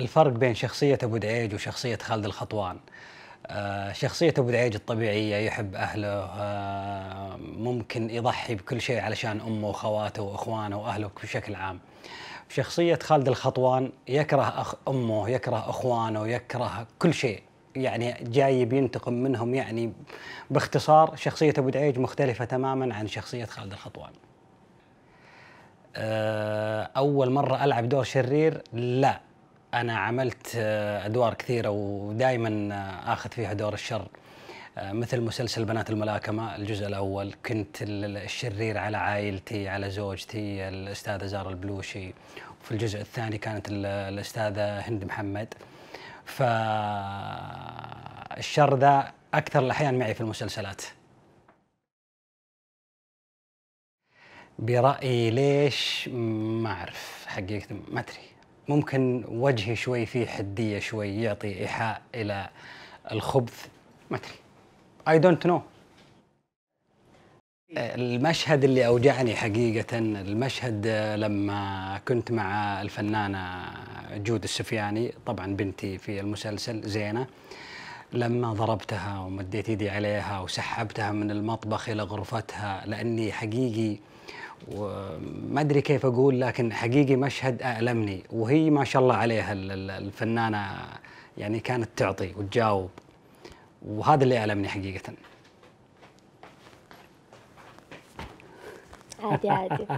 الفرق بين شخصية أبو دعيج وشخصية خالد الخطوان آه، شخصية أبو دعيج الطبيعية يحب أهله آه، ممكن يضحي بكل شيء علشان أمه وخواته وإخوانه وأهله بشكل عام شخصية خالد الخطوان يكره أخ أمه يكره إخوانه يكره كل شيء يعني جاي بينتقم منهم يعني باختصار شخصية أبو دعيج مختلفة تماما عن شخصية خالد الخطوان آه، أول مرة ألعب دور شرير لا انا عملت آه، ادوار كثيره ودائما آه، اخذ فيها دور الشر آه، مثل مسلسل بنات الملاكمه الجزء الاول كنت الشرير على عائلتي على زوجتي الاستاذه زار البلوشي وفي الجزء الثاني كانت الاستاذه هند محمد فالشر ذا اكثر الاحيان معي في المسلسلات برأيي ليش ما أعرف حقيقة ما أدري ممكن وجهي شوي فيه حديه شوي يعطي ايحاء الى الخبث ما ادري اي دونت نو المشهد اللي اوجعني حقيقه المشهد لما كنت مع الفنانه جود السفياني طبعا بنتي في المسلسل زينه لما ضربتها ومديت يدي عليها وسحبتها من المطبخ الى غرفتها لاني حقيقي وما ادري كيف اقول لكن حقيقي مشهد المني وهي ما شاء الله عليها الفنانه يعني كانت تعطي وتجاوب وهذا اللي المني حقيقه عادي عادي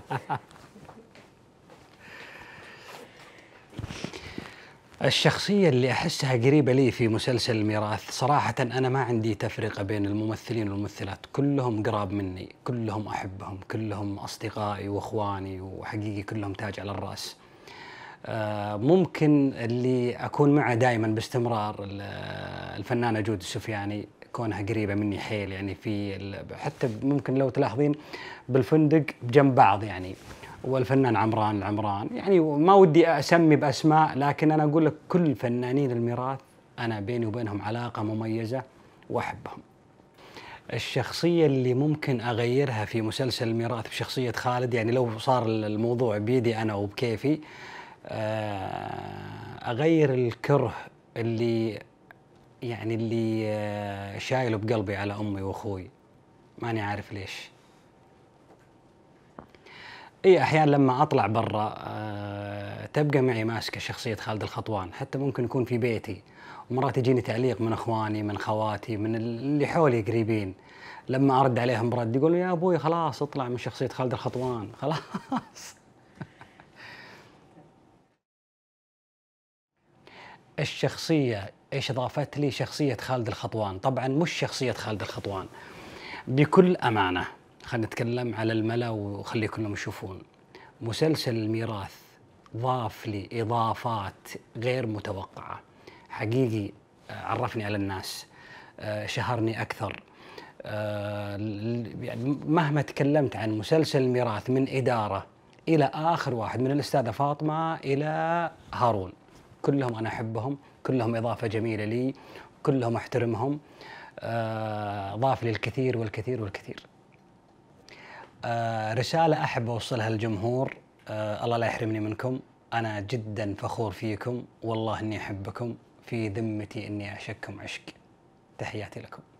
الشخصية اللي أحسها قريبة لي في مسلسل الميراث صراحة أنا ما عندي تفرقة بين الممثلين والممثلات كلهم قراب مني كلهم أحبهم كلهم أصدقائي وأخواني وحقيقي كلهم تاج على الرأس آه، ممكن اللي أكون معه دائما باستمرار الفنانة جود السفياني كونها قريبه مني حيل يعني في حتى ممكن لو تلاحظين بالفندق جنب بعض يعني والفنان عمران العمران يعني ما ودي اسمي باسماء لكن انا اقول لك كل فنانين الميراث انا بيني وبينهم علاقه مميزه واحبهم الشخصية اللي ممكن أغيرها في مسلسل الميراث بشخصية خالد يعني لو صار الموضوع بيدي أنا وبكيفي آه، أغير الكره اللي يعني اللي آه، شايله بقلبي على أمي وأخوي ماني عارف ليش اي احيانا لما اطلع برا أه تبقى معي ماسكه شخصيه خالد الخطوان حتى ممكن يكون في بيتي ومرات يجيني تعليق من اخواني من خواتي من اللي حولي قريبين لما ارد عليهم برد يقولوا يا ابوي خلاص اطلع من شخصيه خالد الخطوان خلاص الشخصيه ايش اضافت لي شخصيه خالد الخطوان طبعا مش شخصيه خالد الخطوان بكل امانه خلينا نتكلم على الملا وخلي كلهم يشوفون مسلسل الميراث ضاف لي اضافات غير متوقعه حقيقي آه، عرفني على الناس آه، شهرني اكثر آه، يعني مهما تكلمت عن مسلسل الميراث من اداره الى اخر واحد من الاستاذه فاطمه الى هارون كلهم انا احبهم كلهم اضافه جميله لي كلهم احترمهم ضاف لي الكثير والكثير والكثير آه، رسالة أحب أوصلها للجمهور آه، الله لا يحرمني منكم أنا جدا فخور فيكم والله إني أحبكم في ذمتي إني أعشقكم عشق تحياتي لكم